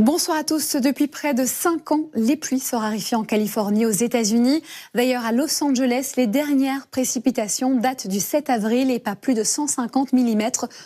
Bonsoir à tous. Depuis près de cinq ans, les pluies se raréfient en Californie, aux États-Unis. D'ailleurs, à Los Angeles, les dernières précipitations datent du 7 avril et pas plus de 150 mm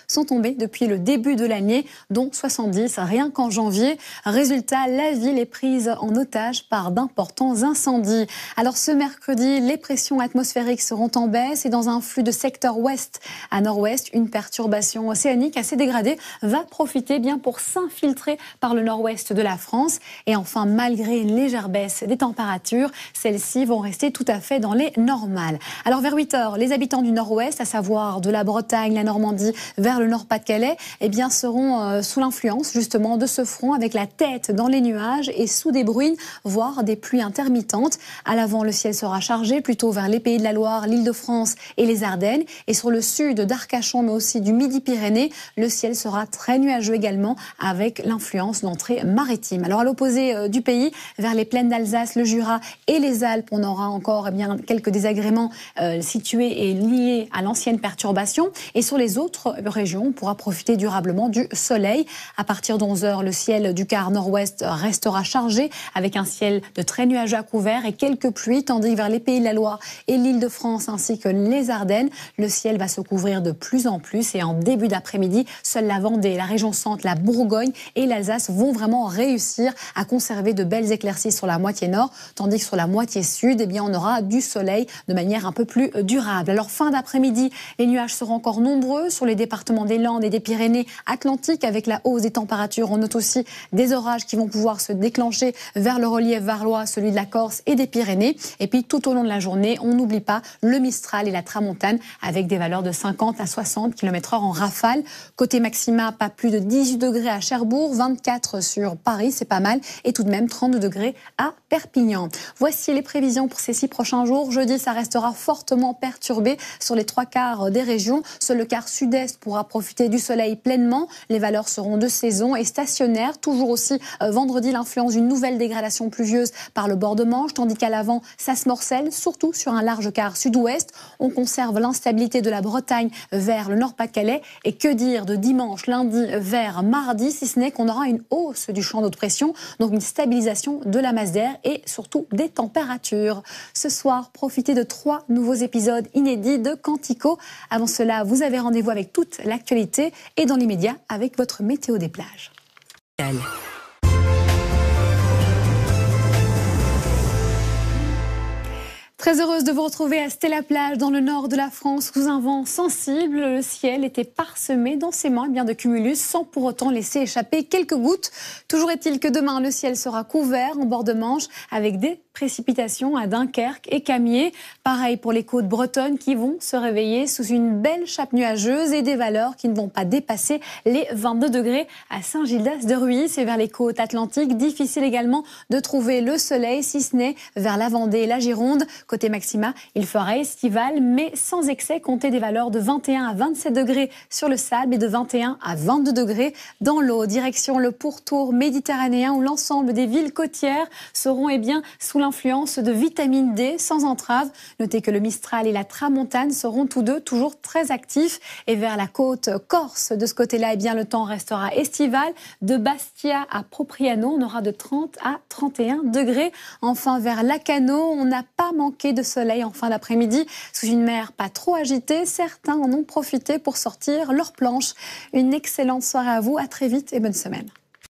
sont tombées depuis le début de l'année, dont 70 rien qu'en janvier. Résultat, la ville est prise en otage par d'importants incendies. Alors ce mercredi, les pressions atmosphériques seront en baisse et dans un flux de secteur ouest à nord-ouest, une perturbation océanique assez dégradée va profiter bien pour s'infiltrer par le nord ouest de la France. Et enfin, malgré une légère baisse des températures, celles-ci vont rester tout à fait dans les normales. Alors vers 8 heures, les habitants du nord-ouest, à savoir de la Bretagne, la Normandie, vers le nord-Pas-de-Calais, eh bien, seront euh, sous l'influence justement de ce front avec la tête dans les nuages et sous des bruines, voire des pluies intermittentes. À l'avant, le ciel sera chargé plutôt vers les pays de la Loire, l'île de France et les Ardennes. Et sur le sud d'Arcachon, mais aussi du Midi-Pyrénées, le ciel sera très nuageux également avec l'influence d'entrée maritime. Alors à l'opposé euh, du pays, vers les plaines d'Alsace, le Jura et les Alpes, on aura encore eh bien quelques désagréments euh, situés et liés à l'ancienne perturbation. Et sur les autres régions, on pourra profiter durablement du soleil. À partir de 11h, le ciel du quart nord-ouest restera chargé avec un ciel de très nuageux à couvert et quelques pluies, tandis que vers les pays de la Loire et l'île de France ainsi que les Ardennes, le ciel va se couvrir de plus en plus. Et en début d'après-midi, seule la Vendée, la région centre, la Bourgogne et l'Alsace vont vraiment réussir à conserver de belles éclaircies sur la moitié nord, tandis que sur la moitié sud, eh bien, on aura du soleil de manière un peu plus euh, durable. Alors fin d'après-midi, les nuages seront encore nombreux sur les départements des Landes et des Pyrénées Atlantiques avec la hausse des températures. On note aussi des orages qui vont pouvoir se déclencher vers le relief varlois, celui de la Corse et des Pyrénées. Et puis tout au long de la journée, on n'oublie pas le Mistral et la Tramontane avec des valeurs de 50 à 60 km/h en rafale. Côté maxima, pas plus de 18 degrés à Cherbourg, 24 sur Paris, c'est pas mal, et tout de même 32 degrés à Perpignan. Voici les prévisions pour ces six prochains jours. Jeudi, ça restera fortement perturbé sur les trois quarts des régions. Seul le quart sud-est pourra profiter du soleil pleinement. Les valeurs seront de saison et stationnaires. Toujours aussi euh, vendredi, l'influence d'une nouvelle dégradation pluvieuse par le bord de Manche, tandis qu'à l'avant, ça se morcelle, surtout sur un large quart sud-ouest. On conserve l'instabilité de la Bretagne vers le Nord-Pas-de-Calais. Et que dire de dimanche, lundi vers mardi, si ce n'est qu'on aura une hausse du champ de pression, donc une stabilisation de la masse d'air et surtout des températures. Ce soir, profitez de trois nouveaux épisodes inédits de Quantico. Avant cela, vous avez rendez-vous avec toute l'actualité et dans l'immédiat avec votre météo des plages. Très heureuse de vous retrouver à Stella-Plage, dans le nord de la France, sous un vent sensible. Le ciel était parsemé densément et eh bien de cumulus, sans pour autant laisser échapper quelques gouttes. Toujours est-il que demain, le ciel sera couvert en bord de Manche, avec des précipitations à Dunkerque et Camier. Pareil pour les côtes bretonnes qui vont se réveiller sous une belle chape nuageuse et des valeurs qui ne vont pas dépasser les 22 degrés à Saint-Gildas de Ruisse et vers les côtes atlantiques. Difficile également de trouver le soleil, si ce n'est vers la Vendée et la Gironde. Côté maxima, il fera estival, mais sans excès, compter des valeurs de 21 à 27 degrés sur le sable et de 21 à 22 degrés dans l'eau. Direction le pourtour méditerranéen où l'ensemble des villes côtières seront eh bien, sous Influence de vitamine D sans entrave. Notez que le Mistral et la Tramontane seront tous deux toujours très actifs. Et vers la côte corse, de ce côté-là, eh bien, le temps restera estival. De Bastia à Propriano, on aura de 30 à 31 degrés. Enfin, vers Lacano, on n'a pas manqué de soleil en fin d'après-midi. Sous une mer pas trop agitée, certains en ont profité pour sortir leurs planches. Une excellente soirée à vous, à très vite et bonne semaine.